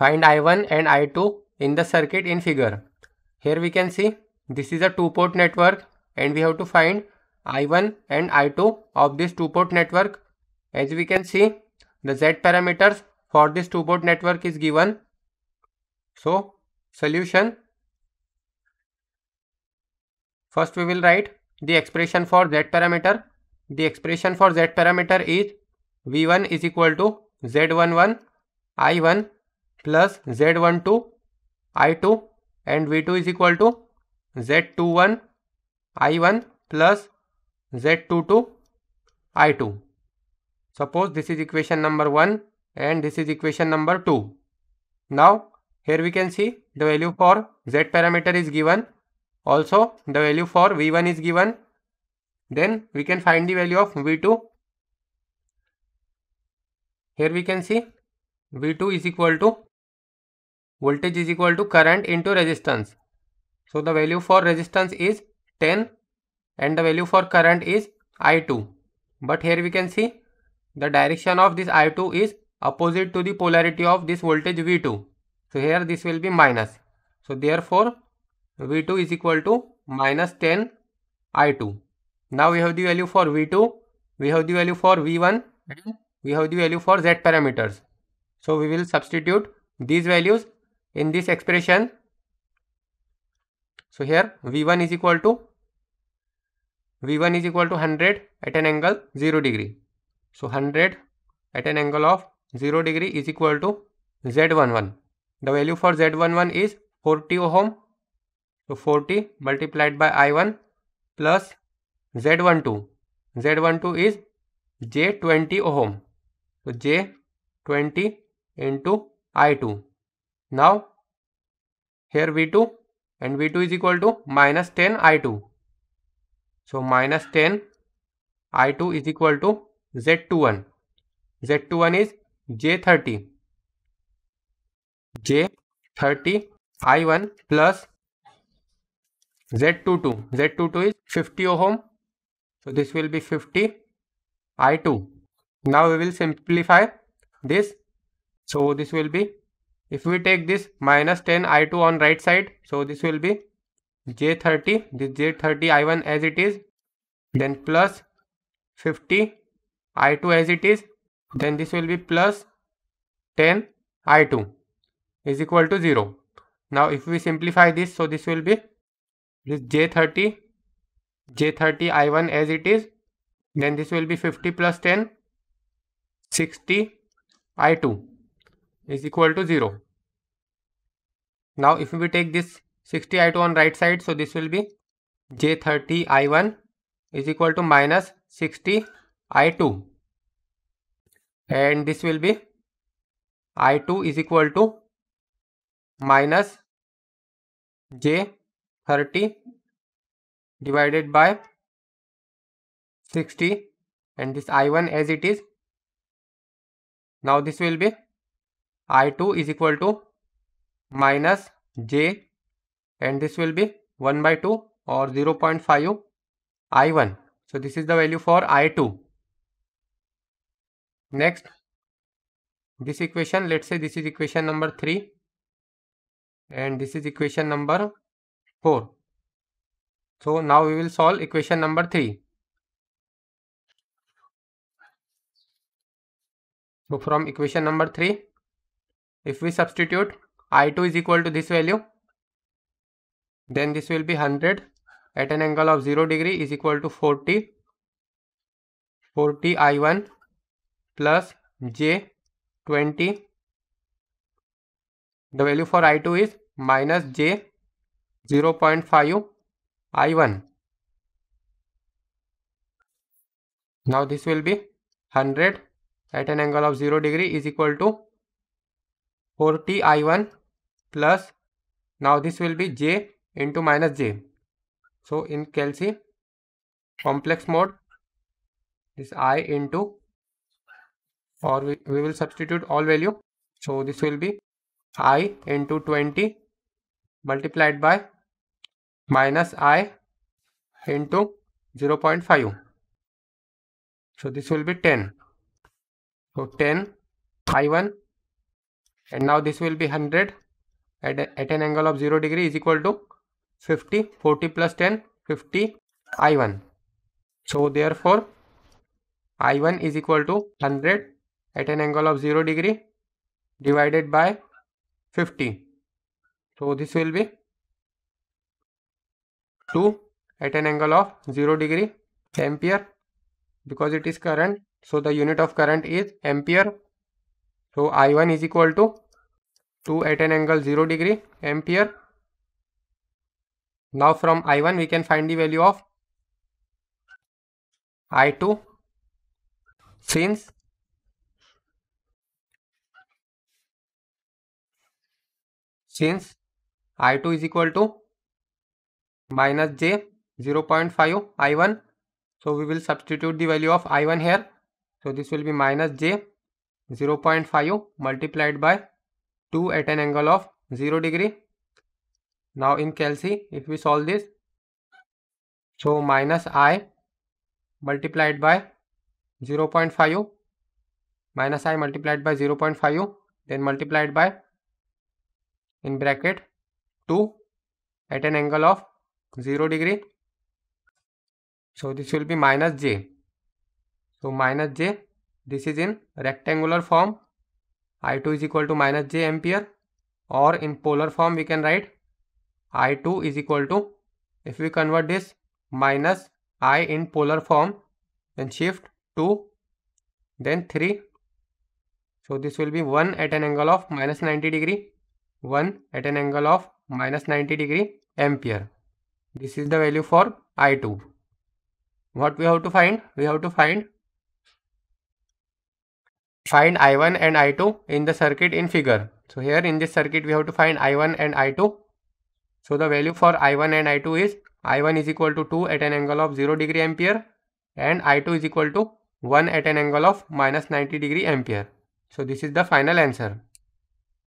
Find I1 and I2 in the circuit in figure. Here we can see this is a two port network and we have to find I1 and I2 of this two port network. As we can see the Z parameters for this two port network is given. So solution first we will write the expression for Z parameter. The expression for Z parameter is V1 is equal to Z11 I1 plus Z12 I2 and V2 is equal to Z21 I1 plus Z22 I2. Suppose this is equation number 1 and this is equation number 2. Now here we can see the value for Z parameter is given. Also the value for V1 is given. Then we can find the value of V2. Here we can see V2 is equal to voltage is equal to current into resistance so the value for resistance is 10 and the value for current is i2 but here we can see the direction of this i2 is opposite to the polarity of this voltage v2 so here this will be minus so therefore v2 is equal to minus 10 i2 now we have the value for v2 we have the value for v1 we have the value for z parameters so we will substitute these values in this expression so here v1 is equal to v1 is equal to 100 at an angle 0 degree so 100 at an angle of 0 degree is equal to z11 the value for z11 is 40 ohm so 40 multiplied by i1 plus z12 z12 is j20 ohm so j20 into i2 now here V2 and V2 is equal to minus 10 I2. So minus 10 I2 is equal to Z21. Z21 is J30. J30 I1 plus Z22. Z22 is 50 ohm. So this will be 50 I2. Now we will simplify this. So this will be if we take this minus 10 i2 on right side so this will be j30 this j30 i1 as it is then plus 50 i2 as it is then this will be plus 10 i2 is equal to 0 now if we simplify this so this will be this j30 j30 i1 as it is then this will be 50 plus 10 60 i2 is equal to 0. Now if we take this 60i2 on right side, so this will be j30i1 is equal to minus 60i2 and this will be i2 is equal to minus j30 divided by 60 and this i1 as it is now this will be I2 is equal to minus J and this will be 1 by 2 or 0.5 I1. So this is the value for I2. Next, this equation, let's say this is equation number 3 and this is equation number 4. So now we will solve equation number 3. So from equation number 3, if we substitute i2 is equal to this value then this will be 100 at an angle of 0 degree is equal to 40 40 i1 plus j 20 the value for i2 is minus j 0.5 i1 now this will be 100 at an angle of 0 degree is equal to 40 i1 plus now this will be j into minus j. So in Kelsey complex mode this i into or we, we will substitute all value. So this will be i into 20 multiplied by minus i into 0 0.5. So this will be 10. So 10 i1 and now this will be 100 at, a, at an angle of 0 degree is equal to 50 40 plus 10 50 i1 so therefore i1 is equal to 100 at an angle of 0 degree divided by 50 so this will be 2 at an angle of 0 degree ampere because it is current so the unit of current is ampere so I1 is equal to 2 at an angle 0 degree ampere. Now from I1 we can find the value of I2 since since I2 is equal to minus j 0.5 I1. So we will substitute the value of I1 here. So this will be minus j 0.5 multiplied by 2 at an angle of 0 degree. Now in Kelsey, if we solve this, so minus i multiplied by 0.5 minus i multiplied by 0.5 then multiplied by in bracket 2 at an angle of 0 degree. So this will be minus j. So minus j this is in rectangular form. I2 is equal to minus j ampere or in polar form we can write I2 is equal to if we convert this minus I in polar form then shift 2 then 3 so this will be 1 at an angle of minus 90 degree 1 at an angle of minus 90 degree ampere this is the value for I2 what we have to find we have to find find I1 and I2 in the circuit in figure. So here in this circuit we have to find I1 and I2. So the value for I1 and I2 is I1 is equal to 2 at an angle of 0 degree ampere and I2 is equal to 1 at an angle of minus 90 degree ampere. So this is the final answer.